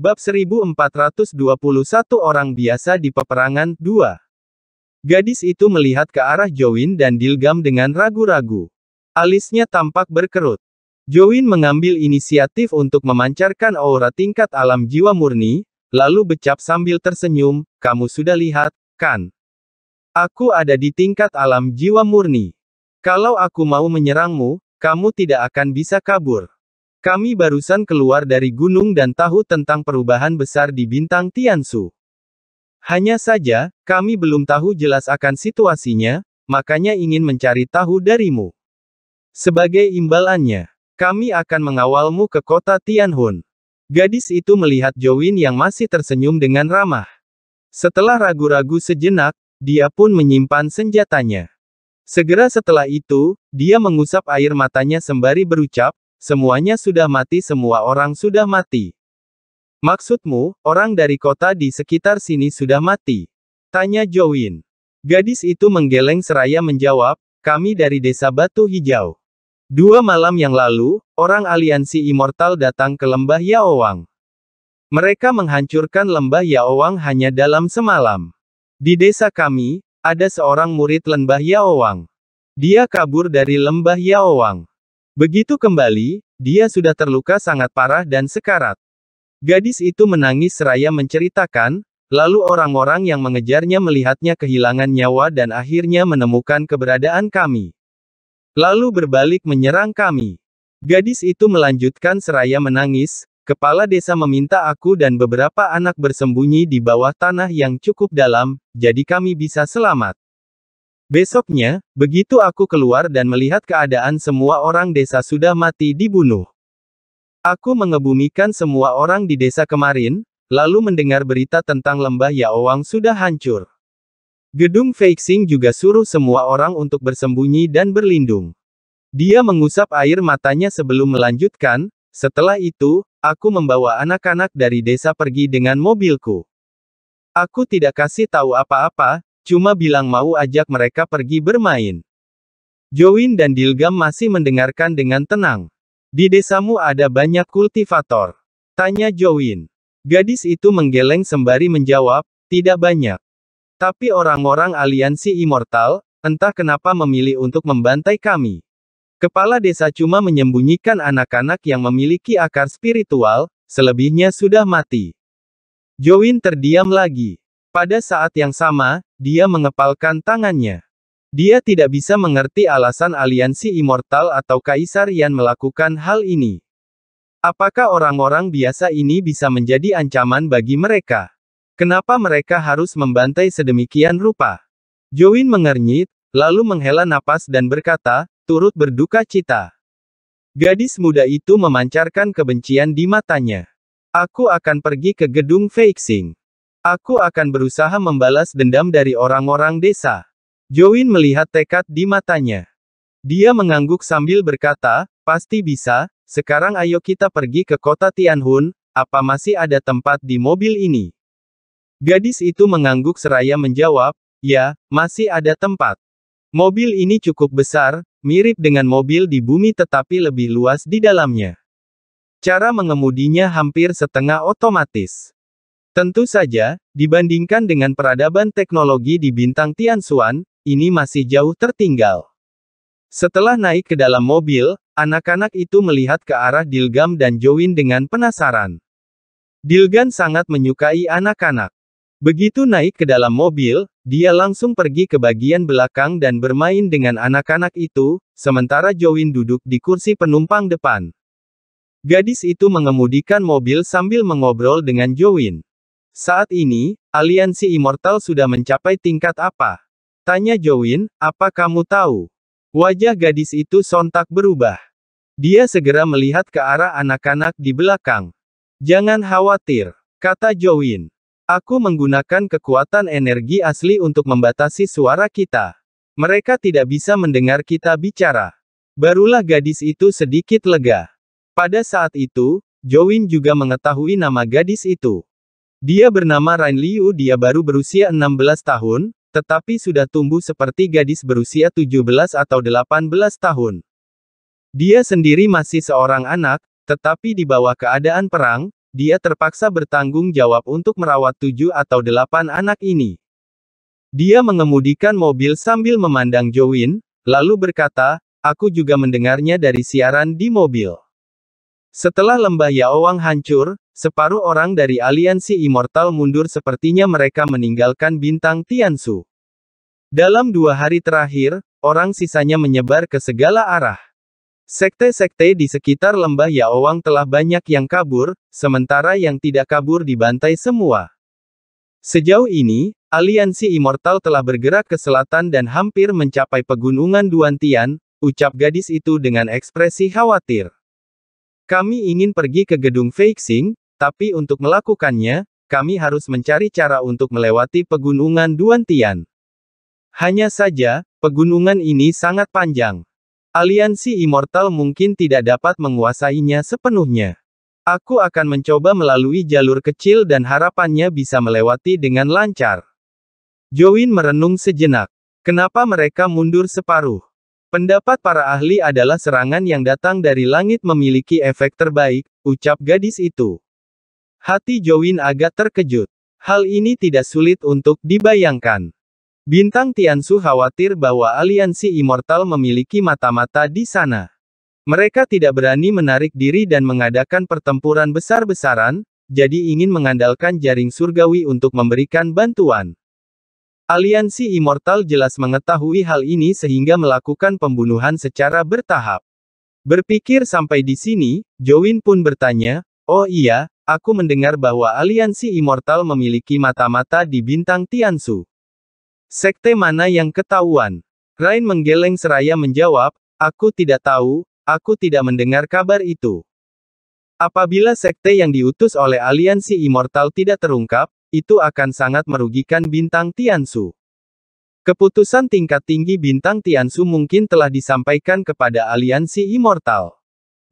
Bab 1421 Orang Biasa di Peperangan 2 Gadis itu melihat ke arah Jowin dan Dilgam dengan ragu-ragu. Alisnya tampak berkerut. Jowin mengambil inisiatif untuk memancarkan aura tingkat alam jiwa murni, lalu becap sambil tersenyum, kamu sudah lihat, kan? Aku ada di tingkat alam jiwa murni. Kalau aku mau menyerangmu, kamu tidak akan bisa kabur. Kami barusan keluar dari gunung dan tahu tentang perubahan besar di bintang Tiansu. Hanya saja, kami belum tahu jelas akan situasinya, makanya ingin mencari tahu darimu. Sebagai imbalannya, kami akan mengawalmu ke kota Tianhun. Gadis itu melihat Jowin yang masih tersenyum dengan ramah. Setelah ragu-ragu sejenak, dia pun menyimpan senjatanya. Segera setelah itu, dia mengusap air matanya sembari berucap, Semuanya sudah mati semua orang sudah mati. Maksudmu, orang dari kota di sekitar sini sudah mati? Tanya Jowin. Gadis itu menggeleng seraya menjawab, kami dari desa Batu Hijau. Dua malam yang lalu, orang aliansi immortal datang ke lembah Yaowang. Mereka menghancurkan lembah Yaowang hanya dalam semalam. Di desa kami, ada seorang murid lembah Yaowang. Dia kabur dari lembah Yaowang. Begitu kembali, dia sudah terluka sangat parah dan sekarat. Gadis itu menangis seraya menceritakan, lalu orang-orang yang mengejarnya melihatnya kehilangan nyawa dan akhirnya menemukan keberadaan kami. Lalu berbalik menyerang kami. Gadis itu melanjutkan seraya menangis, kepala desa meminta aku dan beberapa anak bersembunyi di bawah tanah yang cukup dalam, jadi kami bisa selamat. Besoknya, begitu aku keluar dan melihat keadaan semua orang desa sudah mati dibunuh. Aku mengebumikan semua orang di desa kemarin, lalu mendengar berita tentang lembah Yaowang sudah hancur. Gedung Feixing juga suruh semua orang untuk bersembunyi dan berlindung. Dia mengusap air matanya sebelum melanjutkan, setelah itu, aku membawa anak-anak dari desa pergi dengan mobilku. Aku tidak kasih tahu apa-apa, Cuma bilang mau ajak mereka pergi bermain. Join dan Dilgam masih mendengarkan dengan tenang. Di desamu ada banyak kultivator. Tanya Join. Gadis itu menggeleng sembari menjawab, tidak banyak. Tapi orang-orang aliansi immortal, entah kenapa memilih untuk membantai kami. Kepala desa cuma menyembunyikan anak-anak yang memiliki akar spiritual, selebihnya sudah mati. Join terdiam lagi. Pada saat yang sama, dia mengepalkan tangannya. Dia tidak bisa mengerti alasan aliansi immortal atau kaisar yang melakukan hal ini. Apakah orang-orang biasa ini bisa menjadi ancaman bagi mereka? Kenapa mereka harus membantai sedemikian rupa? Join mengernyit, lalu menghela napas dan berkata, turut berduka cita. Gadis muda itu memancarkan kebencian di matanya. Aku akan pergi ke gedung Feixing. Aku akan berusaha membalas dendam dari orang-orang desa. Join melihat tekad di matanya. Dia mengangguk sambil berkata, pasti bisa, sekarang ayo kita pergi ke kota Tianhun, apa masih ada tempat di mobil ini? Gadis itu mengangguk seraya menjawab, ya, masih ada tempat. Mobil ini cukup besar, mirip dengan mobil di bumi tetapi lebih luas di dalamnya. Cara mengemudinya hampir setengah otomatis. Tentu saja, dibandingkan dengan peradaban teknologi di bintang Tianxuan, ini masih jauh tertinggal. Setelah naik ke dalam mobil, anak-anak itu melihat ke arah Dilgam dan Join dengan penasaran. Dilgan sangat menyukai anak-anak. Begitu naik ke dalam mobil, dia langsung pergi ke bagian belakang dan bermain dengan anak-anak itu, sementara Join duduk di kursi penumpang depan. Gadis itu mengemudikan mobil sambil mengobrol dengan Join. Saat ini, aliansi Immortal sudah mencapai tingkat apa? Tanya Jowin, apa kamu tahu? Wajah gadis itu sontak berubah. Dia segera melihat ke arah anak-anak di belakang. Jangan khawatir, kata Jowin. Aku menggunakan kekuatan energi asli untuk membatasi suara kita. Mereka tidak bisa mendengar kita bicara. Barulah gadis itu sedikit lega. Pada saat itu, Jowin juga mengetahui nama gadis itu. Dia bernama Rain Liu dia baru berusia 16 tahun, tetapi sudah tumbuh seperti gadis berusia 17 atau 18 tahun. Dia sendiri masih seorang anak, tetapi di bawah keadaan perang, dia terpaksa bertanggung jawab untuk merawat tujuh atau delapan anak ini. Dia mengemudikan mobil sambil memandang Jowin, lalu berkata, aku juga mendengarnya dari siaran di mobil. Setelah lembah Yaowang hancur, Separuh orang dari aliansi Immortal mundur sepertinya mereka meninggalkan bintang Tiansu. Dalam dua hari terakhir, orang sisanya menyebar ke segala arah. Sekte-sekte di sekitar lembah Yaowang telah banyak yang kabur, sementara yang tidak kabur dibantai semua. Sejauh ini, aliansi Immortal telah bergerak ke selatan dan hampir mencapai pegunungan Duantian, ucap gadis itu dengan ekspresi khawatir. Kami ingin pergi ke gedung Feixing, tapi untuk melakukannya, kami harus mencari cara untuk melewati pegunungan Duantian. Hanya saja, pegunungan ini sangat panjang. Aliansi Immortal mungkin tidak dapat menguasainya sepenuhnya. Aku akan mencoba melalui jalur kecil dan harapannya bisa melewati dengan lancar. Join merenung sejenak. Kenapa mereka mundur separuh? Pendapat para ahli adalah serangan yang datang dari langit memiliki efek terbaik, ucap gadis itu. Hati Jowin agak terkejut. Hal ini tidak sulit untuk dibayangkan. Bintang Tiansu khawatir bahwa aliansi Immortal memiliki mata-mata di sana. Mereka tidak berani menarik diri dan mengadakan pertempuran besar-besaran, jadi ingin mengandalkan jaring surgawi untuk memberikan bantuan. Aliansi Immortal jelas mengetahui hal ini sehingga melakukan pembunuhan secara bertahap. Berpikir sampai di sini, Jowin pun bertanya, Oh iya, Aku mendengar bahwa aliansi immortal memiliki mata-mata di bintang Tiansu. Sekte mana yang ketahuan? Rain menggeleng seraya menjawab, aku tidak tahu, aku tidak mendengar kabar itu. Apabila sekte yang diutus oleh aliansi immortal tidak terungkap, itu akan sangat merugikan bintang Tiansu. Keputusan tingkat tinggi bintang Tiansu mungkin telah disampaikan kepada aliansi immortal.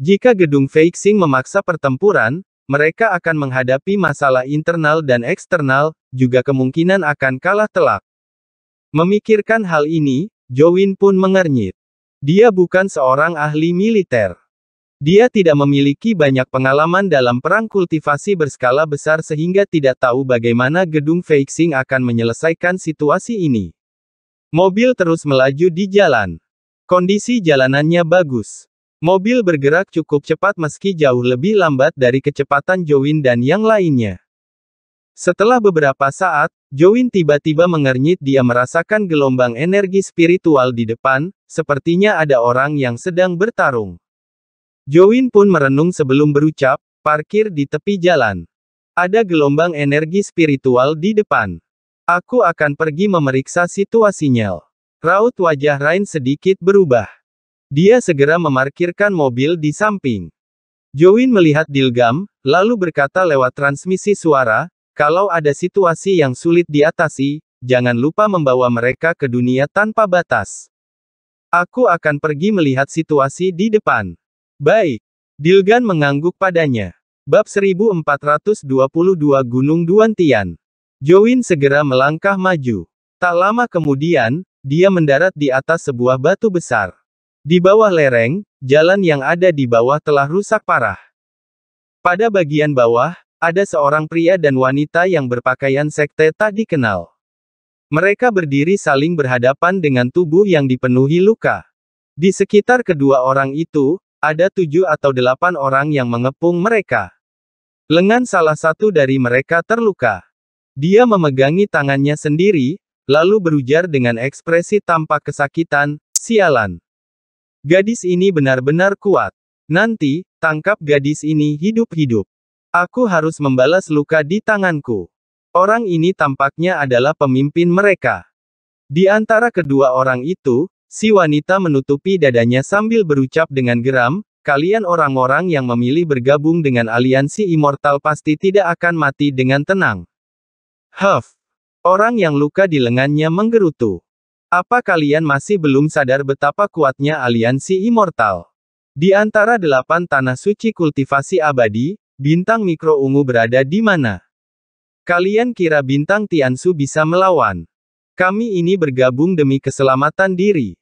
Jika gedung Feixing memaksa pertempuran, mereka akan menghadapi masalah internal dan eksternal, juga kemungkinan akan kalah telak. Memikirkan hal ini, Jowin pun mengernyit. Dia bukan seorang ahli militer. Dia tidak memiliki banyak pengalaman dalam perang kultivasi berskala besar sehingga tidak tahu bagaimana gedung Feixing akan menyelesaikan situasi ini. Mobil terus melaju di jalan. Kondisi jalanannya bagus. Mobil bergerak cukup cepat meski jauh lebih lambat dari kecepatan Jowin dan yang lainnya. Setelah beberapa saat, Jowin tiba-tiba mengernyit dia merasakan gelombang energi spiritual di depan, sepertinya ada orang yang sedang bertarung. Jowin pun merenung sebelum berucap, parkir di tepi jalan. Ada gelombang energi spiritual di depan. Aku akan pergi memeriksa situasinya. Raut wajah Rain sedikit berubah. Dia segera memarkirkan mobil di samping. Jowin melihat Dilgam, lalu berkata lewat transmisi suara, kalau ada situasi yang sulit diatasi, jangan lupa membawa mereka ke dunia tanpa batas. Aku akan pergi melihat situasi di depan. Baik. Dilgan mengangguk padanya. Bab 1422 Gunung Duantian. Jowin segera melangkah maju. Tak lama kemudian, dia mendarat di atas sebuah batu besar. Di bawah lereng, jalan yang ada di bawah telah rusak parah. Pada bagian bawah, ada seorang pria dan wanita yang berpakaian sekte tak dikenal. Mereka berdiri saling berhadapan dengan tubuh yang dipenuhi luka. Di sekitar kedua orang itu, ada tujuh atau delapan orang yang mengepung mereka. Lengan salah satu dari mereka terluka. Dia memegangi tangannya sendiri, lalu berujar dengan ekspresi tampak kesakitan, sialan. Gadis ini benar-benar kuat. Nanti, tangkap gadis ini hidup-hidup. Aku harus membalas luka di tanganku. Orang ini tampaknya adalah pemimpin mereka. Di antara kedua orang itu, si wanita menutupi dadanya sambil berucap dengan geram, kalian orang-orang yang memilih bergabung dengan aliansi immortal pasti tidak akan mati dengan tenang. Huff! Orang yang luka di lengannya menggerutu. Apa kalian masih belum sadar betapa kuatnya aliansi immortal? Di antara delapan tanah suci kultivasi abadi, bintang mikro ungu berada di mana? Kalian kira bintang Tiansu bisa melawan? Kami ini bergabung demi keselamatan diri.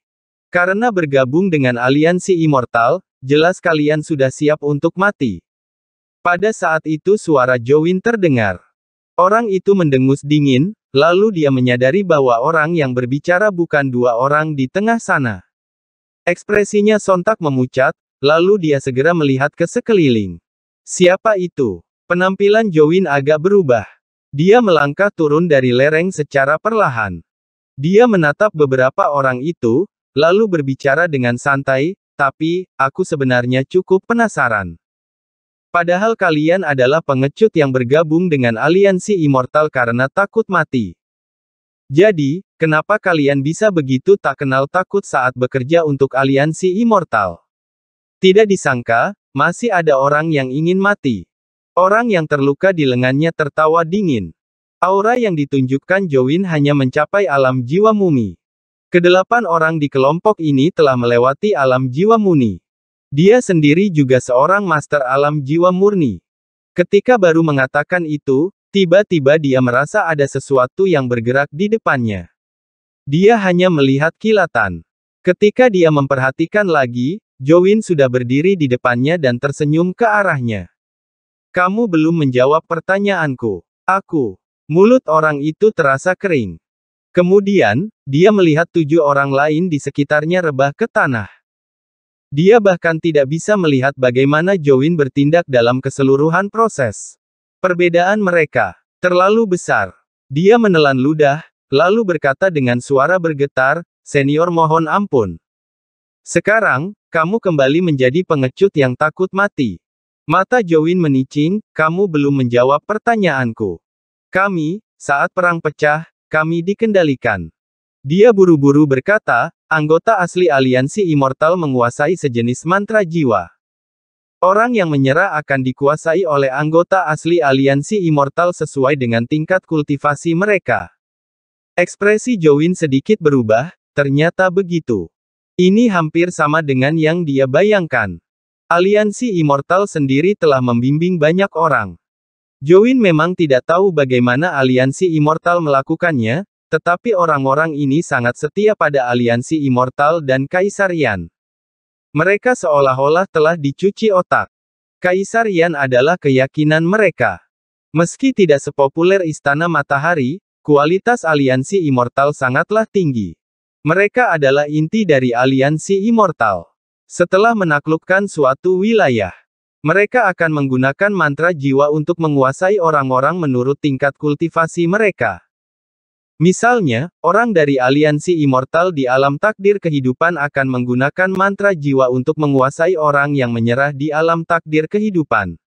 Karena bergabung dengan aliansi immortal, jelas kalian sudah siap untuk mati. Pada saat itu suara Jowin terdengar. Orang itu mendengus dingin, lalu dia menyadari bahwa orang yang berbicara bukan dua orang di tengah sana. Ekspresinya sontak memucat, lalu dia segera melihat ke sekeliling. Siapa itu? Penampilan Jowin agak berubah. Dia melangkah turun dari lereng secara perlahan. Dia menatap beberapa orang itu, lalu berbicara dengan santai, tapi, aku sebenarnya cukup penasaran. Padahal kalian adalah pengecut yang bergabung dengan aliansi immortal karena takut mati. Jadi, kenapa kalian bisa begitu tak kenal takut saat bekerja untuk aliansi immortal? Tidak disangka, masih ada orang yang ingin mati. Orang yang terluka di lengannya tertawa dingin. Aura yang ditunjukkan Jowin hanya mencapai alam jiwa mumi. Kedelapan orang di kelompok ini telah melewati alam jiwa muni. Dia sendiri juga seorang master alam jiwa murni. Ketika baru mengatakan itu, tiba-tiba dia merasa ada sesuatu yang bergerak di depannya. Dia hanya melihat kilatan. Ketika dia memperhatikan lagi, Jowin sudah berdiri di depannya dan tersenyum ke arahnya. Kamu belum menjawab pertanyaanku. Aku. Mulut orang itu terasa kering. Kemudian, dia melihat tujuh orang lain di sekitarnya rebah ke tanah. Dia bahkan tidak bisa melihat bagaimana Jowin bertindak dalam keseluruhan proses. Perbedaan mereka terlalu besar. Dia menelan ludah, lalu berkata dengan suara bergetar, "Senior, mohon ampun. Sekarang, kamu kembali menjadi pengecut yang takut mati." Mata Jowin menicing, "Kamu belum menjawab pertanyaanku. Kami, saat perang pecah, kami dikendalikan. Dia buru-buru berkata, anggota asli aliansi immortal menguasai sejenis mantra jiwa. Orang yang menyerah akan dikuasai oleh anggota asli aliansi immortal sesuai dengan tingkat kultivasi mereka. Ekspresi Jowin sedikit berubah, ternyata begitu. Ini hampir sama dengan yang dia bayangkan. Aliansi Immortal sendiri telah membimbing banyak orang. Jowin memang tidak tahu bagaimana aliansi Immortal melakukannya, tetapi orang-orang ini sangat setia pada aliansi Immortal dan Kaisarian. Mereka seolah-olah telah dicuci otak. Kaisarian adalah keyakinan mereka. Meski tidak sepopuler Istana Matahari, kualitas aliansi Immortal sangatlah tinggi. Mereka adalah inti dari aliansi Immortal. Setelah menaklukkan suatu wilayah, mereka akan menggunakan mantra jiwa untuk menguasai orang-orang menurut tingkat kultivasi mereka. Misalnya, orang dari aliansi immortal di alam takdir kehidupan akan menggunakan mantra jiwa untuk menguasai orang yang menyerah di alam takdir kehidupan.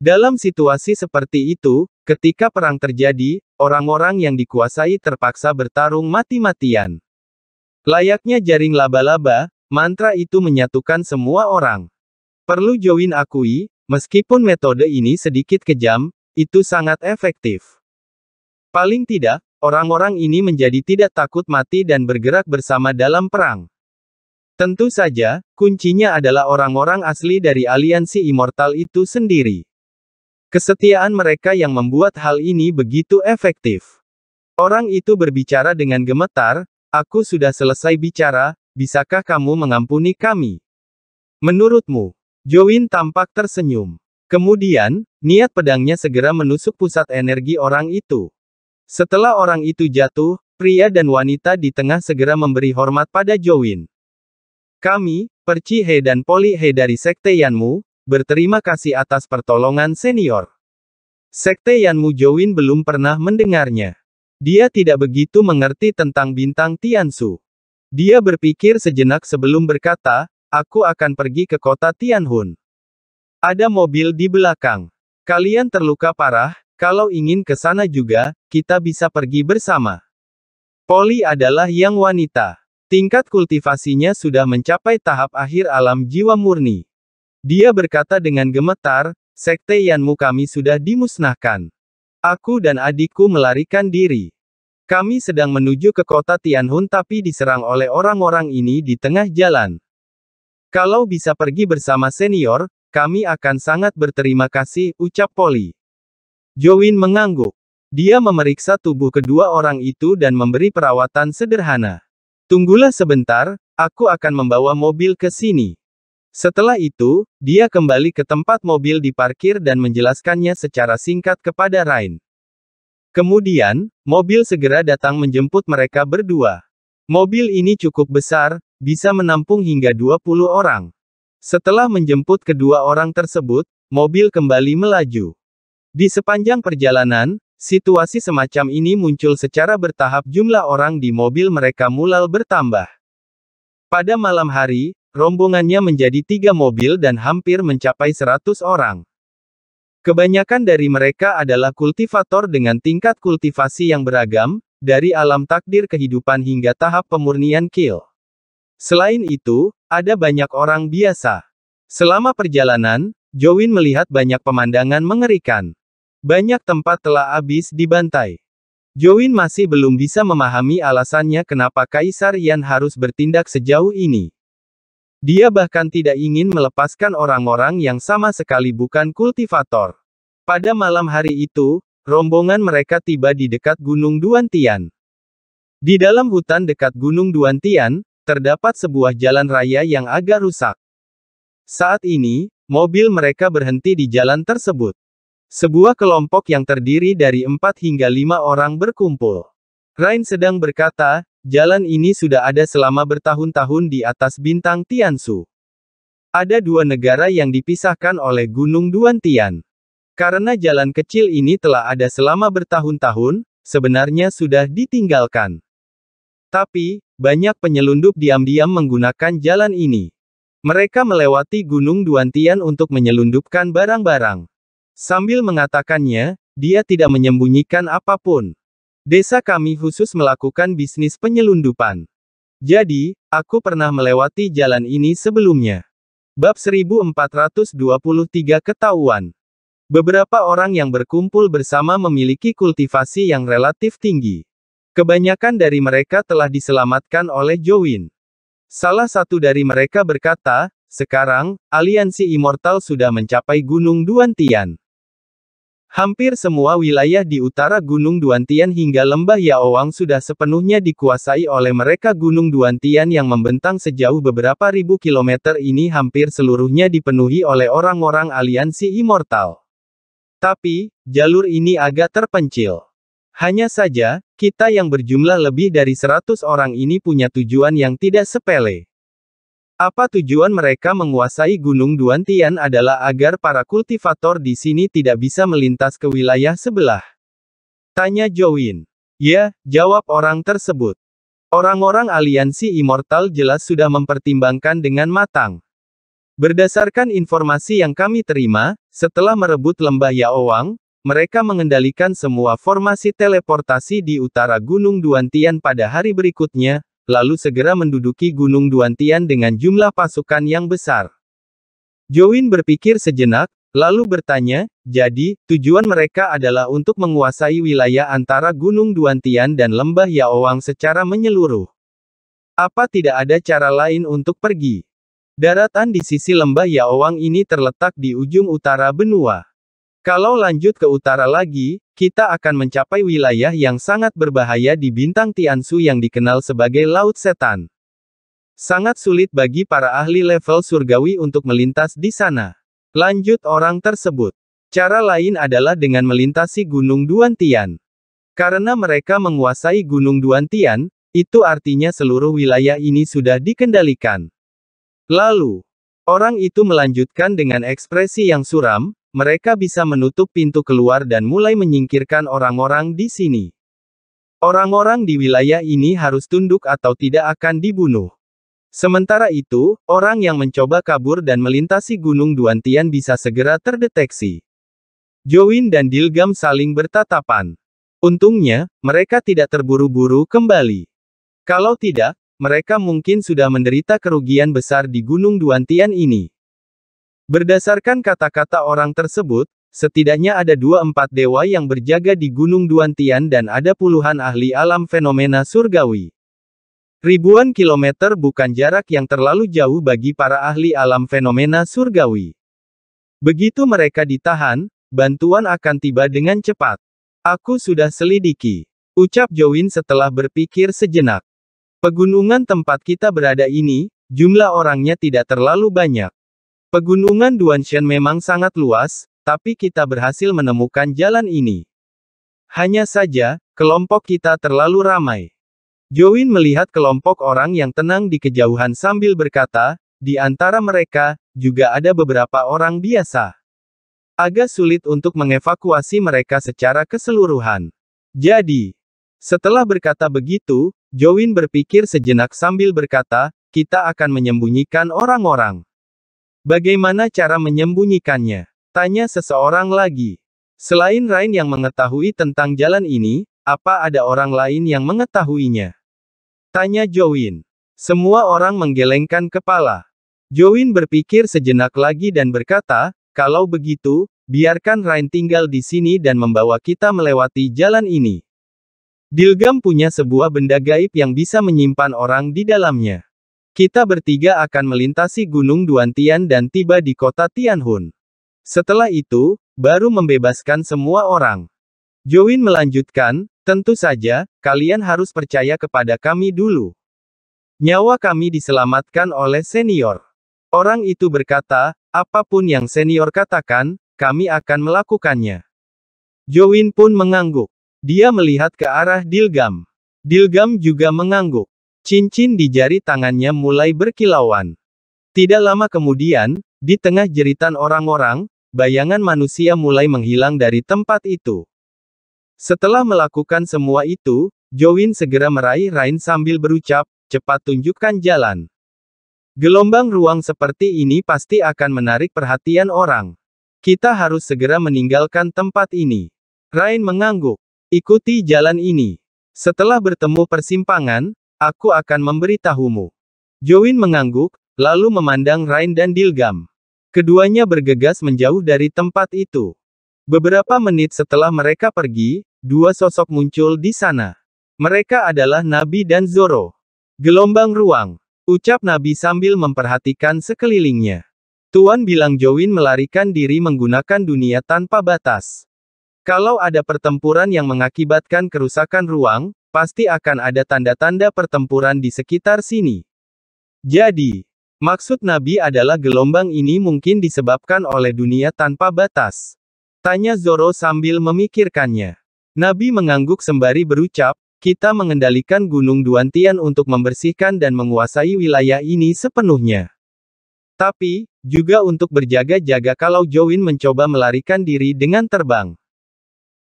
Dalam situasi seperti itu, ketika perang terjadi, orang-orang yang dikuasai terpaksa bertarung mati-matian. Layaknya jaring laba-laba, mantra itu menyatukan semua orang. Perlu Jowin akui, meskipun metode ini sedikit kejam, itu sangat efektif. Paling tidak, Orang-orang ini menjadi tidak takut mati dan bergerak bersama dalam perang. Tentu saja, kuncinya adalah orang-orang asli dari aliansi immortal itu sendiri. Kesetiaan mereka yang membuat hal ini begitu efektif. Orang itu berbicara dengan gemetar, Aku sudah selesai bicara, bisakah kamu mengampuni kami? Menurutmu, Jowin tampak tersenyum. Kemudian, niat pedangnya segera menusuk pusat energi orang itu. Setelah orang itu jatuh, pria dan wanita di tengah segera memberi hormat pada Jowin. Kami, Perci He dan Poli He dari Sekte Yanmu, berterima kasih atas pertolongan senior. Sekte Yanmu Jowin belum pernah mendengarnya. Dia tidak begitu mengerti tentang bintang Tiansu. Dia berpikir sejenak sebelum berkata, aku akan pergi ke kota Tianhun. Ada mobil di belakang. Kalian terluka parah, kalau ingin ke sana juga, kita bisa pergi bersama. Poli adalah yang wanita. Tingkat kultivasinya sudah mencapai tahap akhir alam jiwa murni. Dia berkata dengan gemetar, sekte Yanmu kami sudah dimusnahkan. Aku dan adikku melarikan diri. Kami sedang menuju ke kota Tianhun tapi diserang oleh orang-orang ini di tengah jalan. Kalau bisa pergi bersama senior, kami akan sangat berterima kasih, ucap Poli. Jowin mengangguk. Dia memeriksa tubuh kedua orang itu dan memberi perawatan sederhana. Tunggulah sebentar, aku akan membawa mobil ke sini. Setelah itu, dia kembali ke tempat mobil diparkir dan menjelaskannya secara singkat kepada Rain. Kemudian, mobil segera datang menjemput mereka berdua. Mobil ini cukup besar, bisa menampung hingga 20 orang. Setelah menjemput kedua orang tersebut, mobil kembali melaju. Di sepanjang perjalanan, situasi semacam ini muncul secara bertahap jumlah orang di mobil mereka mulai bertambah. Pada malam hari, rombongannya menjadi tiga mobil dan hampir mencapai seratus orang. Kebanyakan dari mereka adalah kultivator dengan tingkat kultivasi yang beragam, dari alam takdir kehidupan hingga tahap pemurnian kill. Selain itu, ada banyak orang biasa. Selama perjalanan, Jowin melihat banyak pemandangan mengerikan. Banyak tempat telah habis dibantai. Join masih belum bisa memahami alasannya kenapa Kaisar Yan harus bertindak sejauh ini. Dia bahkan tidak ingin melepaskan orang-orang yang sama sekali bukan kultivator. Pada malam hari itu, rombongan mereka tiba di dekat Gunung Duantian. Di dalam hutan dekat Gunung Duantian, terdapat sebuah jalan raya yang agak rusak. Saat ini, mobil mereka berhenti di jalan tersebut. Sebuah kelompok yang terdiri dari empat hingga lima orang berkumpul. Rain sedang berkata, jalan ini sudah ada selama bertahun-tahun di atas bintang Tiansu. Ada dua negara yang dipisahkan oleh Gunung Duan Tian. Karena jalan kecil ini telah ada selama bertahun-tahun, sebenarnya sudah ditinggalkan. Tapi, banyak penyelundup diam-diam menggunakan jalan ini. Mereka melewati Gunung Duantian untuk menyelundupkan barang-barang. Sambil mengatakannya, dia tidak menyembunyikan apapun. Desa kami khusus melakukan bisnis penyelundupan. Jadi, aku pernah melewati jalan ini sebelumnya. Bab 1423 Ketahuan Beberapa orang yang berkumpul bersama memiliki kultivasi yang relatif tinggi. Kebanyakan dari mereka telah diselamatkan oleh Jowin. Salah satu dari mereka berkata, sekarang, aliansi immortal sudah mencapai Gunung Duantian. Hampir semua wilayah di utara Gunung Duantian hingga Lembah Yaowang sudah sepenuhnya dikuasai oleh mereka Gunung Duantian yang membentang sejauh beberapa ribu kilometer ini hampir seluruhnya dipenuhi oleh orang-orang aliansi immortal. Tapi, jalur ini agak terpencil. Hanya saja, kita yang berjumlah lebih dari 100 orang ini punya tujuan yang tidak sepele. Apa tujuan mereka menguasai Gunung Duantian adalah agar para kultivator di sini tidak bisa melintas ke wilayah sebelah. Tanya Jowin. Ya, jawab orang tersebut. Orang-orang aliansi Immortal jelas sudah mempertimbangkan dengan matang. Berdasarkan informasi yang kami terima, setelah merebut lembah Yaowang, mereka mengendalikan semua formasi teleportasi di utara Gunung Duantian pada hari berikutnya, lalu segera menduduki Gunung Duantian dengan jumlah pasukan yang besar. Jowin berpikir sejenak, lalu bertanya, jadi, tujuan mereka adalah untuk menguasai wilayah antara Gunung Duantian dan Lembah Yaowang secara menyeluruh. Apa tidak ada cara lain untuk pergi? Daratan di sisi Lembah Yaowang ini terletak di ujung utara benua. Kalau lanjut ke utara lagi, kita akan mencapai wilayah yang sangat berbahaya di bintang Tiansu yang dikenal sebagai Laut Setan. Sangat sulit bagi para ahli level surgawi untuk melintas di sana. Lanjut orang tersebut. Cara lain adalah dengan melintasi Gunung Duantian. Karena mereka menguasai Gunung Duantian, itu artinya seluruh wilayah ini sudah dikendalikan. Lalu, orang itu melanjutkan dengan ekspresi yang suram, mereka bisa menutup pintu keluar dan mulai menyingkirkan orang-orang di sini. Orang-orang di wilayah ini harus tunduk atau tidak akan dibunuh. Sementara itu, orang yang mencoba kabur dan melintasi Gunung Duantian bisa segera terdeteksi. Jowin dan Dilgam saling bertatapan. Untungnya, mereka tidak terburu-buru kembali. Kalau tidak, mereka mungkin sudah menderita kerugian besar di Gunung Duantian ini. Berdasarkan kata-kata orang tersebut, setidaknya ada dua empat dewa yang berjaga di Gunung Duantian dan ada puluhan ahli alam fenomena surgawi. Ribuan kilometer bukan jarak yang terlalu jauh bagi para ahli alam fenomena surgawi. Begitu mereka ditahan, bantuan akan tiba dengan cepat. Aku sudah selidiki. Ucap Jowin setelah berpikir sejenak. Pegunungan tempat kita berada ini, jumlah orangnya tidak terlalu banyak. Pegunungan Duanshan memang sangat luas, tapi kita berhasil menemukan jalan ini. Hanya saja, kelompok kita terlalu ramai. Join melihat kelompok orang yang tenang di kejauhan sambil berkata, di antara mereka, juga ada beberapa orang biasa. Agak sulit untuk mengevakuasi mereka secara keseluruhan. Jadi, setelah berkata begitu, Join berpikir sejenak sambil berkata, kita akan menyembunyikan orang-orang. Bagaimana cara menyembunyikannya? Tanya seseorang lagi. Selain Rain yang mengetahui tentang jalan ini, apa ada orang lain yang mengetahuinya? Tanya Jowin. Semua orang menggelengkan kepala. Jowin berpikir sejenak lagi dan berkata, kalau begitu, biarkan Rain tinggal di sini dan membawa kita melewati jalan ini. Dilgam punya sebuah benda gaib yang bisa menyimpan orang di dalamnya. Kita bertiga akan melintasi Gunung Duantian dan tiba di kota Tianhun. Setelah itu, baru membebaskan semua orang. Join melanjutkan, tentu saja, kalian harus percaya kepada kami dulu. Nyawa kami diselamatkan oleh senior. Orang itu berkata, apapun yang senior katakan, kami akan melakukannya. Join pun mengangguk. Dia melihat ke arah Dilgam. Dilgam juga mengangguk. Cincin di jari tangannya mulai berkilauan. Tidak lama kemudian, di tengah jeritan orang-orang, bayangan manusia mulai menghilang dari tempat itu. Setelah melakukan semua itu, Jowin segera meraih Rain sambil berucap, cepat tunjukkan jalan. Gelombang ruang seperti ini pasti akan menarik perhatian orang. Kita harus segera meninggalkan tempat ini. Rain mengangguk. Ikuti jalan ini. Setelah bertemu persimpangan, Aku akan memberitahumu. Join mengangguk, lalu memandang Rain dan Dilgam. Keduanya bergegas menjauh dari tempat itu. Beberapa menit setelah mereka pergi, dua sosok muncul di sana. Mereka adalah Nabi dan Zoro. Gelombang ruang, ucap Nabi sambil memperhatikan sekelilingnya. Tuan bilang Jowin melarikan diri menggunakan dunia tanpa batas. Kalau ada pertempuran yang mengakibatkan kerusakan ruang, pasti akan ada tanda-tanda pertempuran di sekitar sini. Jadi, maksud Nabi adalah gelombang ini mungkin disebabkan oleh dunia tanpa batas. Tanya Zoro sambil memikirkannya. Nabi mengangguk sembari berucap, kita mengendalikan Gunung Duantian untuk membersihkan dan menguasai wilayah ini sepenuhnya. Tapi, juga untuk berjaga-jaga kalau Jowin mencoba melarikan diri dengan terbang.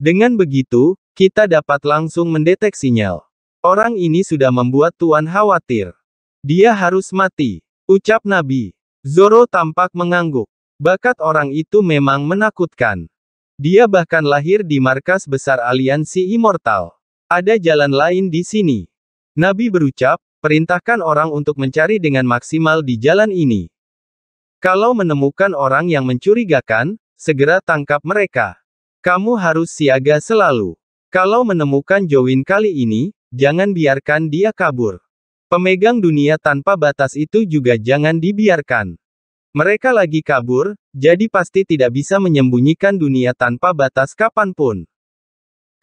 Dengan begitu, kita dapat langsung mendetek sinyal. Orang ini sudah membuat Tuan khawatir. Dia harus mati, ucap Nabi. Zoro tampak mengangguk. Bakat orang itu memang menakutkan. Dia bahkan lahir di markas besar aliansi immortal. Ada jalan lain di sini. Nabi berucap, perintahkan orang untuk mencari dengan maksimal di jalan ini. Kalau menemukan orang yang mencurigakan, segera tangkap mereka. Kamu harus siaga selalu. Kalau menemukan Jowin kali ini, jangan biarkan dia kabur. Pemegang dunia tanpa batas itu juga jangan dibiarkan. Mereka lagi kabur, jadi pasti tidak bisa menyembunyikan dunia tanpa batas kapanpun.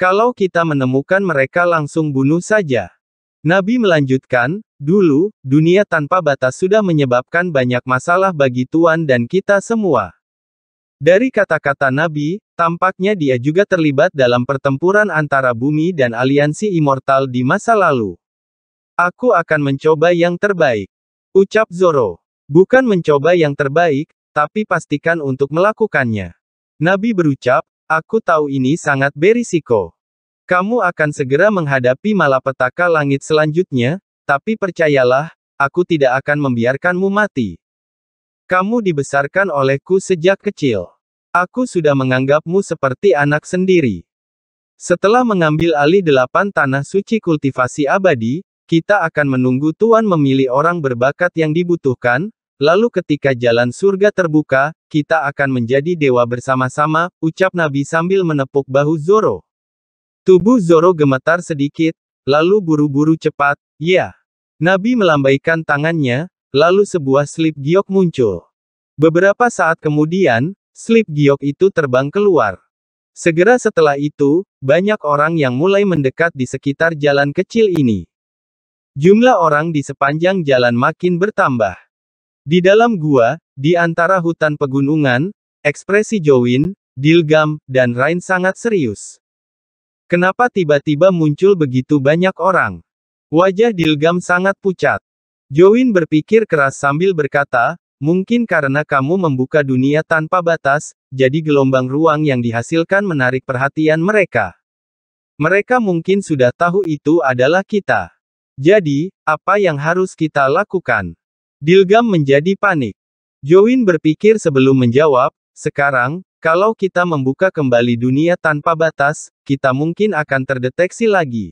Kalau kita menemukan mereka langsung bunuh saja. Nabi melanjutkan, dulu, dunia tanpa batas sudah menyebabkan banyak masalah bagi Tuhan dan kita semua. Dari kata-kata Nabi, Tampaknya dia juga terlibat dalam pertempuran antara bumi dan aliansi immortal di masa lalu. Aku akan mencoba yang terbaik. Ucap Zoro. Bukan mencoba yang terbaik, tapi pastikan untuk melakukannya. Nabi berucap, aku tahu ini sangat berisiko. Kamu akan segera menghadapi malapetaka langit selanjutnya, tapi percayalah, aku tidak akan membiarkanmu mati. Kamu dibesarkan olehku sejak kecil. Aku sudah menganggapmu seperti anak sendiri. Setelah mengambil alih delapan tanah suci kultivasi abadi, kita akan menunggu Tuan memilih orang berbakat yang dibutuhkan, lalu ketika jalan surga terbuka, kita akan menjadi dewa bersama-sama, ucap Nabi sambil menepuk bahu Zoro. Tubuh Zoro gemetar sedikit, lalu buru-buru cepat, ya. Nabi melambaikan tangannya, lalu sebuah slip giok muncul. Beberapa saat kemudian, Slip giok itu terbang keluar. Segera setelah itu, banyak orang yang mulai mendekat di sekitar jalan kecil ini. Jumlah orang di sepanjang jalan makin bertambah. Di dalam gua, di antara hutan pegunungan, ekspresi Jowin, Dilgam, dan Rain sangat serius. Kenapa tiba-tiba muncul begitu banyak orang? Wajah Dilgam sangat pucat. Jowin berpikir keras sambil berkata, Mungkin karena kamu membuka dunia tanpa batas, jadi gelombang ruang yang dihasilkan menarik perhatian mereka. Mereka mungkin sudah tahu itu adalah kita. Jadi, apa yang harus kita lakukan? Dilgam menjadi panik. Join berpikir sebelum menjawab, sekarang, kalau kita membuka kembali dunia tanpa batas, kita mungkin akan terdeteksi lagi.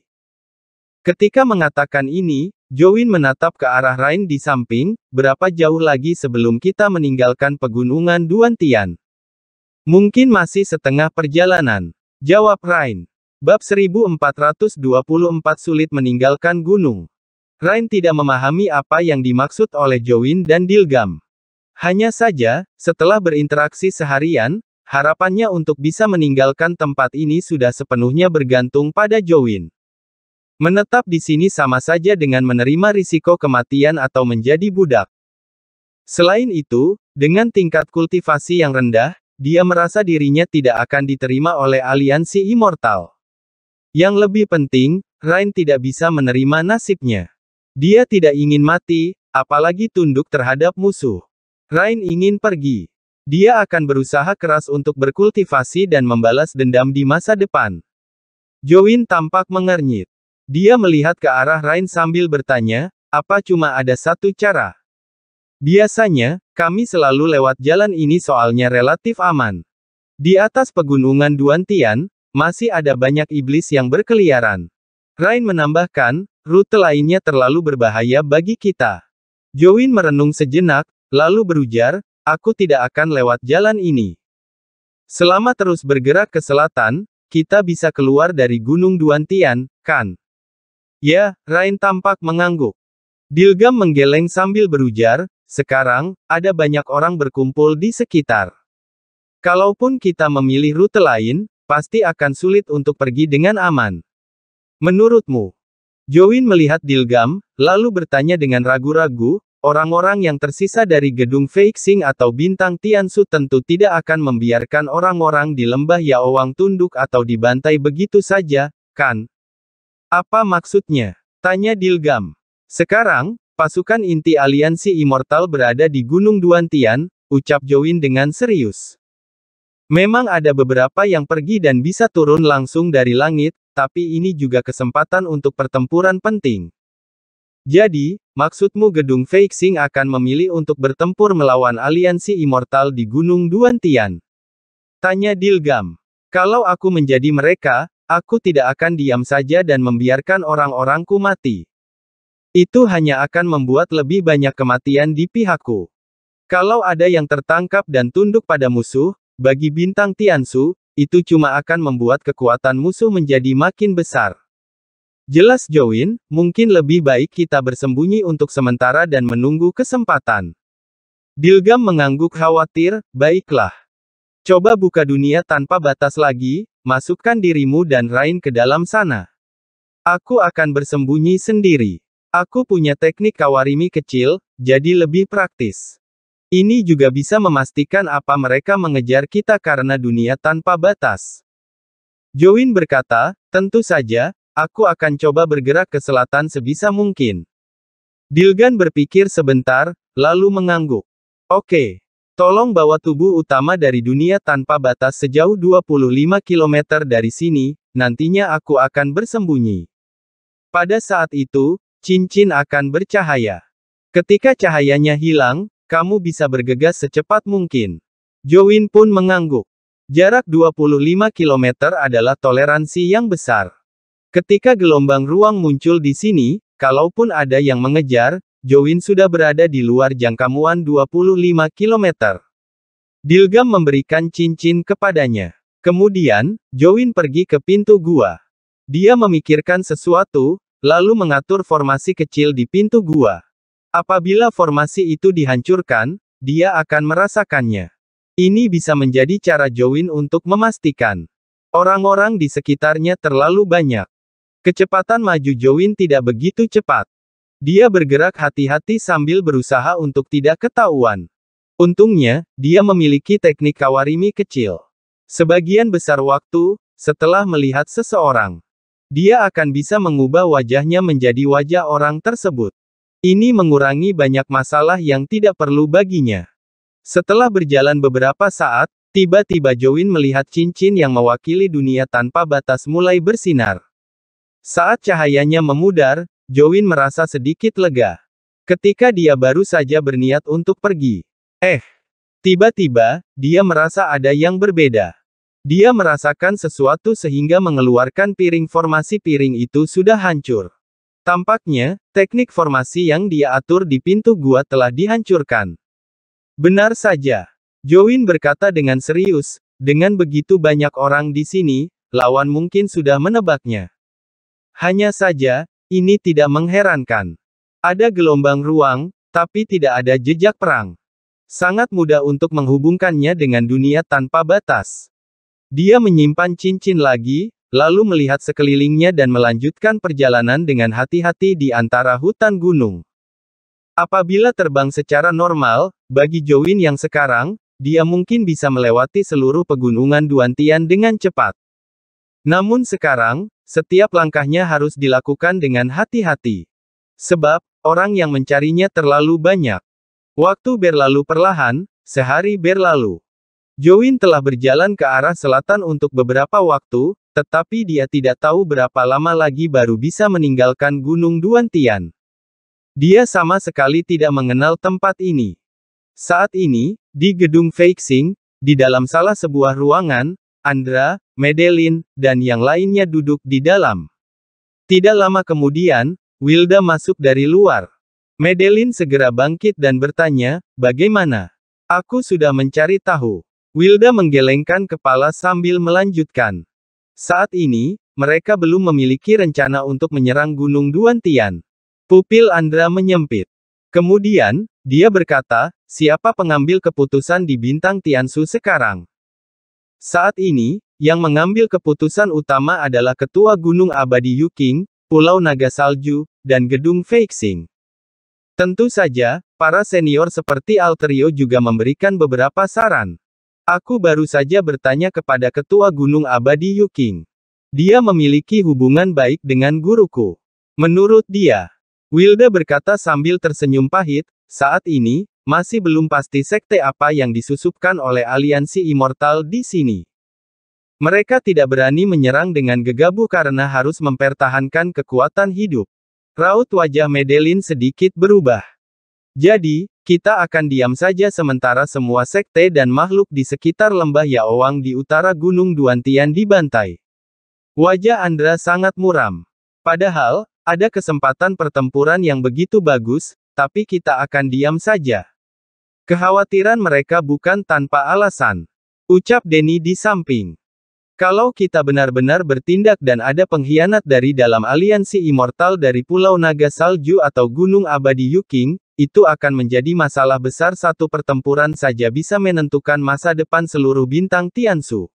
Ketika mengatakan ini, Jowin menatap ke arah Rain di samping, berapa jauh lagi sebelum kita meninggalkan pegunungan Duantian? Mungkin masih setengah perjalanan. Jawab Rain. Bab 1424 sulit meninggalkan gunung. Rain tidak memahami apa yang dimaksud oleh Jowin dan Dilgam. Hanya saja, setelah berinteraksi seharian, harapannya untuk bisa meninggalkan tempat ini sudah sepenuhnya bergantung pada Jowin. Menetap di sini sama saja dengan menerima risiko kematian atau menjadi budak. Selain itu, dengan tingkat kultivasi yang rendah, dia merasa dirinya tidak akan diterima oleh aliansi immortal. Yang lebih penting, Rain tidak bisa menerima nasibnya. Dia tidak ingin mati, apalagi tunduk terhadap musuh. Rain ingin pergi. Dia akan berusaha keras untuk berkultivasi dan membalas dendam di masa depan. Join tampak mengernyit. Dia melihat ke arah Rain sambil bertanya, apa cuma ada satu cara? Biasanya, kami selalu lewat jalan ini soalnya relatif aman. Di atas pegunungan Duantian, masih ada banyak iblis yang berkeliaran. Rain menambahkan, rute lainnya terlalu berbahaya bagi kita. Jowin merenung sejenak, lalu berujar, aku tidak akan lewat jalan ini. Selama terus bergerak ke selatan, kita bisa keluar dari Gunung Duantian, kan? Ya, Rain tampak mengangguk. Dilgam menggeleng sambil berujar, sekarang, ada banyak orang berkumpul di sekitar. Kalaupun kita memilih rute lain, pasti akan sulit untuk pergi dengan aman. Menurutmu? Jowin melihat Dilgam, lalu bertanya dengan ragu-ragu, orang-orang yang tersisa dari gedung Feixing atau bintang Tiansu tentu tidak akan membiarkan orang-orang di lembah Yaowang tunduk atau dibantai begitu saja, kan? Apa maksudnya? Tanya Dilgam. Sekarang, pasukan inti aliansi Immortal berada di Gunung Duantian, ucap Jowin dengan serius. Memang ada beberapa yang pergi dan bisa turun langsung dari langit, tapi ini juga kesempatan untuk pertempuran penting. Jadi, maksudmu gedung Feixing akan memilih untuk bertempur melawan aliansi Immortal di Gunung Duantian? Tanya Dilgam. Kalau aku menjadi mereka, Aku tidak akan diam saja dan membiarkan orang-orangku mati. Itu hanya akan membuat lebih banyak kematian di pihakku. Kalau ada yang tertangkap dan tunduk pada musuh, bagi bintang Tiansu, itu cuma akan membuat kekuatan musuh menjadi makin besar. Jelas Jowin, mungkin lebih baik kita bersembunyi untuk sementara dan menunggu kesempatan. Dilgam mengangguk khawatir, baiklah. Coba buka dunia tanpa batas lagi, masukkan dirimu dan Rain ke dalam sana. Aku akan bersembunyi sendiri. Aku punya teknik kawarimi kecil, jadi lebih praktis. Ini juga bisa memastikan apa mereka mengejar kita karena dunia tanpa batas. Join berkata, tentu saja, aku akan coba bergerak ke selatan sebisa mungkin. Dilgan berpikir sebentar, lalu mengangguk. Oke, Tolong bawa tubuh utama dari dunia tanpa batas sejauh 25 km dari sini, nantinya aku akan bersembunyi. Pada saat itu, cincin akan bercahaya. Ketika cahayanya hilang, kamu bisa bergegas secepat mungkin. Jowin pun mengangguk. Jarak 25 km adalah toleransi yang besar. Ketika gelombang ruang muncul di sini, kalaupun ada yang mengejar, Jowin sudah berada di luar jangkauan 25 km. Dilgam memberikan cincin kepadanya. Kemudian, Jowin pergi ke pintu gua. Dia memikirkan sesuatu, lalu mengatur formasi kecil di pintu gua. Apabila formasi itu dihancurkan, dia akan merasakannya. Ini bisa menjadi cara Jowin untuk memastikan orang-orang di sekitarnya terlalu banyak. Kecepatan maju Jowin tidak begitu cepat. Dia bergerak hati-hati sambil berusaha untuk tidak ketahuan. Untungnya, dia memiliki teknik kawarimi kecil. Sebagian besar waktu, setelah melihat seseorang, dia akan bisa mengubah wajahnya menjadi wajah orang tersebut. Ini mengurangi banyak masalah yang tidak perlu baginya. Setelah berjalan beberapa saat, tiba-tiba Jowin melihat cincin yang mewakili dunia tanpa batas mulai bersinar. Saat cahayanya memudar, Jowin merasa sedikit lega. Ketika dia baru saja berniat untuk pergi. Eh. Tiba-tiba, dia merasa ada yang berbeda. Dia merasakan sesuatu sehingga mengeluarkan piring formasi piring itu sudah hancur. Tampaknya, teknik formasi yang dia atur di pintu gua telah dihancurkan. Benar saja. Jowin berkata dengan serius, dengan begitu banyak orang di sini, lawan mungkin sudah menebaknya. Hanya saja, ini tidak mengherankan. Ada gelombang ruang, tapi tidak ada jejak perang. Sangat mudah untuk menghubungkannya dengan dunia tanpa batas. Dia menyimpan cincin lagi, lalu melihat sekelilingnya dan melanjutkan perjalanan dengan hati-hati di antara hutan gunung. Apabila terbang secara normal, bagi Jowin yang sekarang, dia mungkin bisa melewati seluruh pegunungan Duantian dengan cepat. Namun sekarang, setiap langkahnya harus dilakukan dengan hati-hati. Sebab, orang yang mencarinya terlalu banyak. Waktu berlalu perlahan, sehari berlalu. Join telah berjalan ke arah selatan untuk beberapa waktu, tetapi dia tidak tahu berapa lama lagi baru bisa meninggalkan Gunung Duantian. Dia sama sekali tidak mengenal tempat ini. Saat ini, di gedung Feixing, di dalam salah sebuah ruangan, Andra, Medelin, dan yang lainnya duduk di dalam. Tidak lama kemudian, Wilda masuk dari luar. Medelin segera bangkit dan bertanya, bagaimana? Aku sudah mencari tahu. Wilda menggelengkan kepala sambil melanjutkan. Saat ini, mereka belum memiliki rencana untuk menyerang Gunung Duantian. Pupil Andra menyempit. Kemudian, dia berkata, siapa pengambil keputusan di Bintang Tiansu sekarang? Saat ini, yang mengambil keputusan utama adalah Ketua Gunung Abadi Yuking, Pulau Naga Salju, dan Gedung Feixing. Tentu saja, para senior seperti Alterio juga memberikan beberapa saran. Aku baru saja bertanya kepada Ketua Gunung Abadi Yuking. Dia memiliki hubungan baik dengan guruku. Menurut dia, Wilda berkata sambil tersenyum pahit, saat ini, masih belum pasti sekte apa yang disusupkan oleh aliansi immortal di sini. Mereka tidak berani menyerang dengan gegabah karena harus mempertahankan kekuatan hidup. Raut wajah Medelin sedikit berubah. Jadi, kita akan diam saja sementara semua sekte dan makhluk di sekitar lembah Yaowang di utara Gunung Duantian dibantai. Wajah Andra sangat muram. Padahal, ada kesempatan pertempuran yang begitu bagus, tapi kita akan diam saja. Kekhawatiran mereka bukan tanpa alasan. Ucap Denny di samping. Kalau kita benar-benar bertindak dan ada pengkhianat dari dalam aliansi immortal dari Pulau Naga Salju atau Gunung Abadi Yuking, itu akan menjadi masalah besar satu pertempuran saja bisa menentukan masa depan seluruh bintang Tiansu.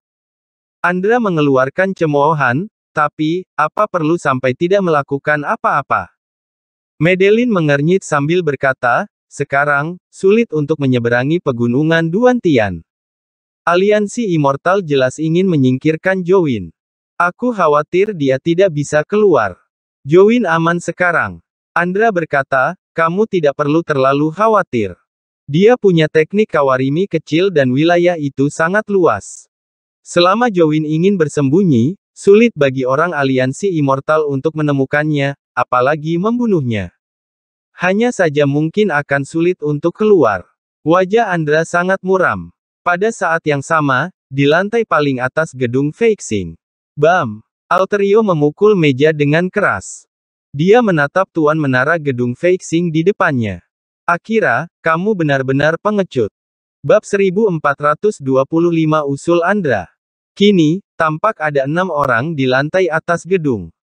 Andra mengeluarkan cemoohan, tapi, apa perlu sampai tidak melakukan apa-apa? Medellin mengernyit sambil berkata, sekarang, sulit untuk menyeberangi pegunungan Duan Tian. Aliansi Immortal jelas ingin menyingkirkan Jowin. Aku khawatir dia tidak bisa keluar. Jowin aman sekarang. Andra berkata, kamu tidak perlu terlalu khawatir. Dia punya teknik kawarimi kecil dan wilayah itu sangat luas. Selama Jowin ingin bersembunyi, sulit bagi orang aliansi Immortal untuk menemukannya, apalagi membunuhnya. Hanya saja mungkin akan sulit untuk keluar. Wajah Andra sangat muram. Pada saat yang sama, di lantai paling atas gedung Feixing. Bam! Alterio memukul meja dengan keras. Dia menatap tuan menara gedung Feixing di depannya. Akira, kamu benar-benar pengecut. Bab 1425 Usul Andra. Kini, tampak ada enam orang di lantai atas gedung.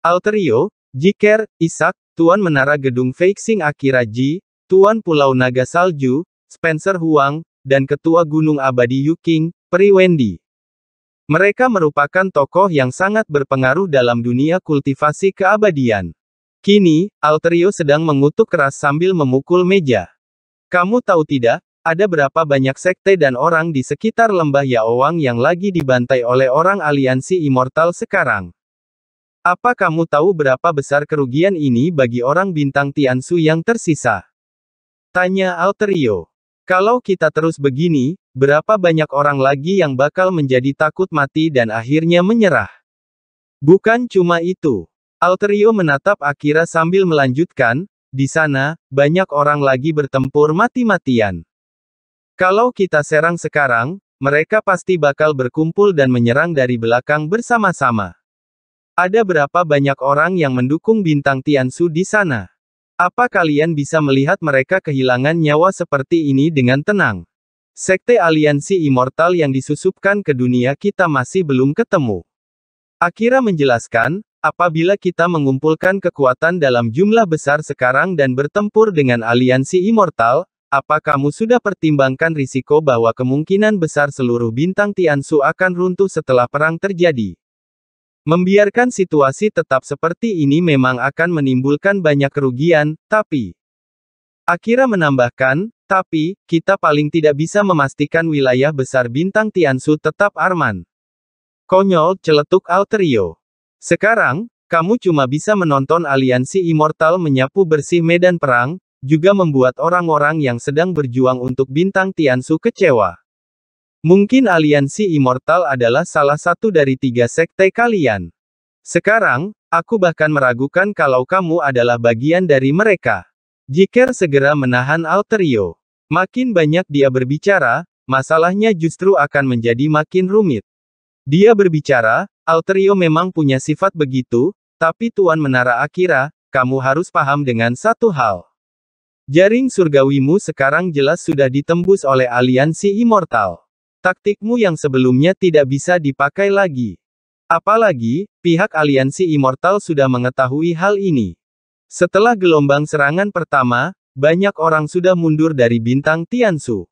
Alterio, Jiker, Isak, Tuan Menara Gedung Feixing Akiraji, Tuan Pulau Naga Salju, Spencer Huang, dan Ketua Gunung Abadi Yuking, Pri Wendy. Mereka merupakan tokoh yang sangat berpengaruh dalam dunia kultivasi keabadian. Kini, Alterio sedang mengutuk keras sambil memukul meja. Kamu tahu tidak, ada berapa banyak sekte dan orang di sekitar lembah Yaowang yang lagi dibantai oleh orang aliansi immortal sekarang. Apa kamu tahu berapa besar kerugian ini bagi orang bintang Tiansu yang tersisa? Tanya Alterio. Kalau kita terus begini, berapa banyak orang lagi yang bakal menjadi takut mati dan akhirnya menyerah? Bukan cuma itu. Alterio menatap Akira sambil melanjutkan, di sana, banyak orang lagi bertempur mati-matian. Kalau kita serang sekarang, mereka pasti bakal berkumpul dan menyerang dari belakang bersama-sama. Ada berapa banyak orang yang mendukung bintang Tiansu di sana? Apa kalian bisa melihat mereka kehilangan nyawa seperti ini dengan tenang? Sekte aliansi immortal yang disusupkan ke dunia kita masih belum ketemu. Akira menjelaskan, apabila kita mengumpulkan kekuatan dalam jumlah besar sekarang dan bertempur dengan aliansi immortal, apa kamu sudah pertimbangkan risiko bahwa kemungkinan besar seluruh bintang Tiansu akan runtuh setelah perang terjadi? Membiarkan situasi tetap seperti ini memang akan menimbulkan banyak kerugian, tapi Akira menambahkan, tapi, kita paling tidak bisa memastikan wilayah besar bintang Tiansu tetap Arman. Konyol, celetuk Alterio. Sekarang, kamu cuma bisa menonton aliansi immortal menyapu bersih medan perang, juga membuat orang-orang yang sedang berjuang untuk bintang Tiansu kecewa. Mungkin aliansi immortal adalah salah satu dari tiga sekte kalian. Sekarang, aku bahkan meragukan kalau kamu adalah bagian dari mereka. Jiker segera menahan Alterio. Makin banyak dia berbicara, masalahnya justru akan menjadi makin rumit. Dia berbicara, Alterio memang punya sifat begitu, tapi Tuan Menara Akira, kamu harus paham dengan satu hal. Jaring surgawimu sekarang jelas sudah ditembus oleh aliansi immortal. Taktikmu yang sebelumnya tidak bisa dipakai lagi. Apalagi, pihak aliansi Immortal sudah mengetahui hal ini. Setelah gelombang serangan pertama, banyak orang sudah mundur dari bintang Tiansu.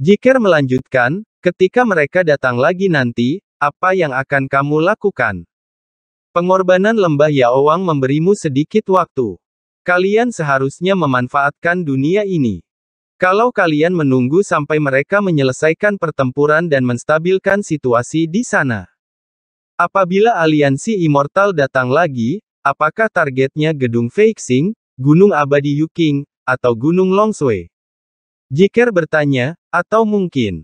Jiker melanjutkan, ketika mereka datang lagi nanti, apa yang akan kamu lakukan? Pengorbanan lembah Yaowang memberimu sedikit waktu. Kalian seharusnya memanfaatkan dunia ini. Kalau kalian menunggu sampai mereka menyelesaikan pertempuran dan menstabilkan situasi di sana. Apabila aliansi immortal datang lagi, apakah targetnya gedung Feixing, Gunung Abadi Yuking, atau Gunung Longsui? Jiker bertanya, atau mungkin.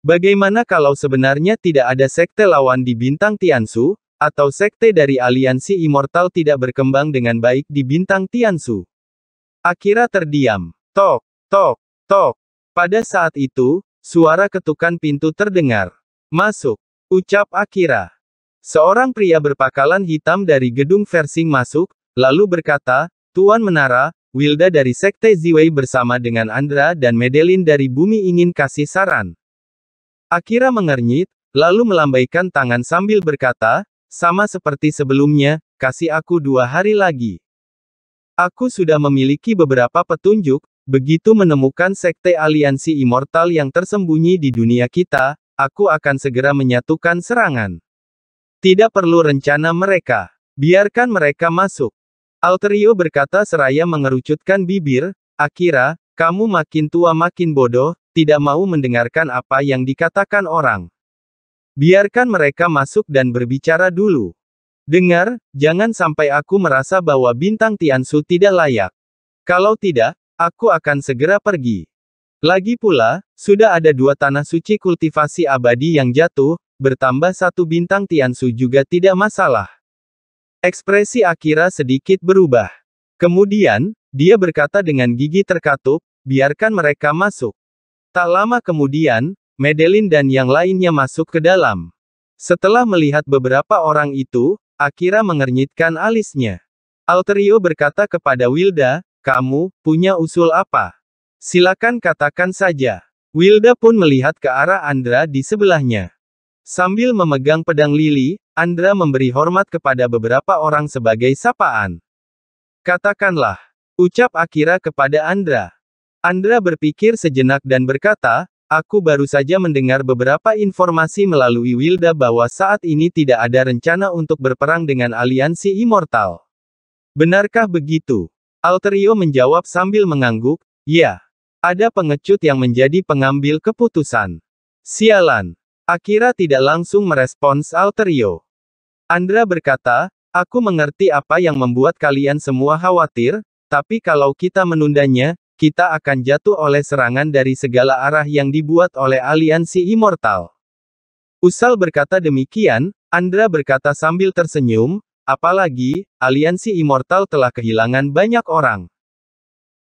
Bagaimana kalau sebenarnya tidak ada sekte lawan di bintang Tiansu, atau sekte dari aliansi immortal tidak berkembang dengan baik di bintang Tiansu? Akira terdiam. Tok, tok, Tok. Pada saat itu, suara ketukan pintu terdengar. Masuk. Ucap Akira. Seorang pria berpakalan hitam dari gedung versing masuk, lalu berkata, Tuan Menara, Wilda dari Sekte Ziwei bersama dengan Andra dan Medelin dari Bumi ingin kasih saran. Akira mengernyit, lalu melambaikan tangan sambil berkata, sama seperti sebelumnya, kasih aku dua hari lagi. Aku sudah memiliki beberapa petunjuk, Begitu menemukan sekte aliansi immortal yang tersembunyi di dunia kita, aku akan segera menyatukan serangan. Tidak perlu rencana mereka. Biarkan mereka masuk. Alterio berkata seraya mengerucutkan bibir, Akira, kamu makin tua makin bodoh, tidak mau mendengarkan apa yang dikatakan orang. Biarkan mereka masuk dan berbicara dulu. Dengar, jangan sampai aku merasa bahwa bintang Tiansu tidak layak. Kalau tidak, Aku akan segera pergi. Lagi pula, sudah ada dua tanah suci kultivasi abadi yang jatuh, bertambah satu bintang Tiansu juga tidak masalah. Ekspresi Akira sedikit berubah. Kemudian, dia berkata dengan gigi terkatup, biarkan mereka masuk. Tak lama kemudian, Medellin dan yang lainnya masuk ke dalam. Setelah melihat beberapa orang itu, Akira mengernyitkan alisnya. Alterio berkata kepada Wilda, kamu, punya usul apa? Silakan katakan saja. Wilda pun melihat ke arah Andra di sebelahnya. Sambil memegang pedang lili, Andra memberi hormat kepada beberapa orang sebagai sapaan. Katakanlah, ucap Akira kepada Andra. Andra berpikir sejenak dan berkata, Aku baru saja mendengar beberapa informasi melalui Wilda bahwa saat ini tidak ada rencana untuk berperang dengan aliansi Immortal. Benarkah begitu? Alterio menjawab sambil mengangguk, ya. Ada pengecut yang menjadi pengambil keputusan. Sialan. Akira tidak langsung merespons Alterio. Andra berkata, aku mengerti apa yang membuat kalian semua khawatir, tapi kalau kita menundanya, kita akan jatuh oleh serangan dari segala arah yang dibuat oleh aliansi immortal. Usal berkata demikian, Andra berkata sambil tersenyum, Apalagi, aliansi Immortal telah kehilangan banyak orang.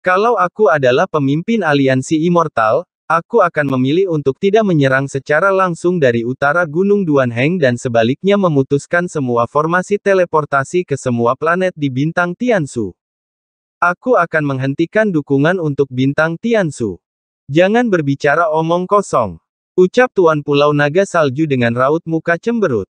Kalau aku adalah pemimpin aliansi Immortal, aku akan memilih untuk tidak menyerang secara langsung dari utara Gunung Duanheng dan sebaliknya memutuskan semua formasi teleportasi ke semua planet di bintang Tiansu. Aku akan menghentikan dukungan untuk bintang Tiansu. Jangan berbicara omong kosong. Ucap Tuan Pulau Naga Salju dengan raut muka cemberut.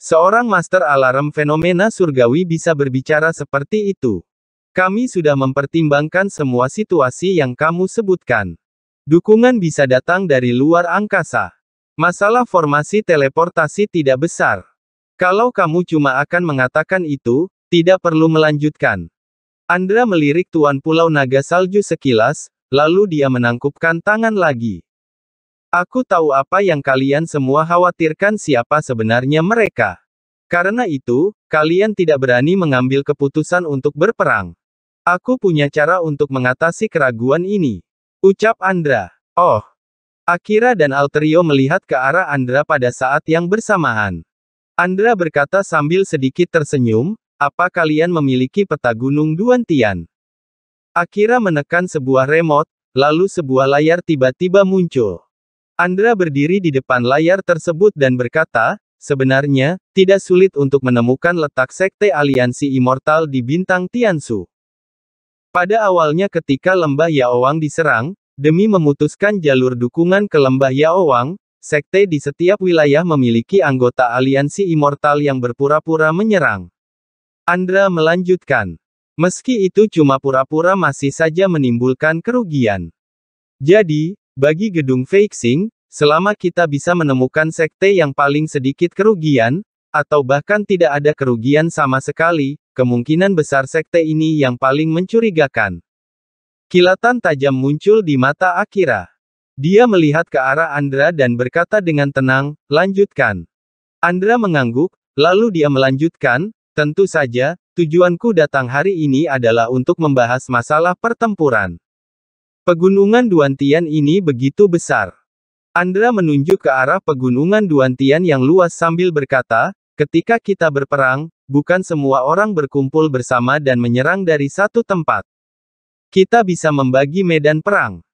Seorang master alarm fenomena surgawi bisa berbicara seperti itu. Kami sudah mempertimbangkan semua situasi yang kamu sebutkan. Dukungan bisa datang dari luar angkasa. Masalah formasi teleportasi tidak besar. Kalau kamu cuma akan mengatakan itu, tidak perlu melanjutkan. Andra melirik Tuan Pulau Naga Salju sekilas, lalu dia menangkupkan tangan lagi. Aku tahu apa yang kalian semua khawatirkan siapa sebenarnya mereka. Karena itu, kalian tidak berani mengambil keputusan untuk berperang. Aku punya cara untuk mengatasi keraguan ini. Ucap Andra. Oh. Akira dan Alterio melihat ke arah Andra pada saat yang bersamaan. Andra berkata sambil sedikit tersenyum, apa kalian memiliki peta gunung Duantian? Akira menekan sebuah remote, lalu sebuah layar tiba-tiba muncul. Andra berdiri di depan layar tersebut dan berkata, Sebenarnya, tidak sulit untuk menemukan letak sekte aliansi immortal di bintang Tiansu. Pada awalnya ketika lembah Yaowang diserang, demi memutuskan jalur dukungan ke lembah Yaowang, sekte di setiap wilayah memiliki anggota aliansi immortal yang berpura-pura menyerang. Andra melanjutkan. Meski itu cuma pura-pura masih saja menimbulkan kerugian. Jadi, bagi gedung Feixing, selama kita bisa menemukan sekte yang paling sedikit kerugian, atau bahkan tidak ada kerugian sama sekali, kemungkinan besar sekte ini yang paling mencurigakan. Kilatan tajam muncul di mata Akira. Dia melihat ke arah Andra dan berkata dengan tenang, lanjutkan. Andra mengangguk, lalu dia melanjutkan, tentu saja, tujuanku datang hari ini adalah untuk membahas masalah pertempuran. Pegunungan Duantian ini begitu besar. Andra menunjuk ke arah pegunungan Duantian yang luas sambil berkata, ketika kita berperang, bukan semua orang berkumpul bersama dan menyerang dari satu tempat. Kita bisa membagi medan perang.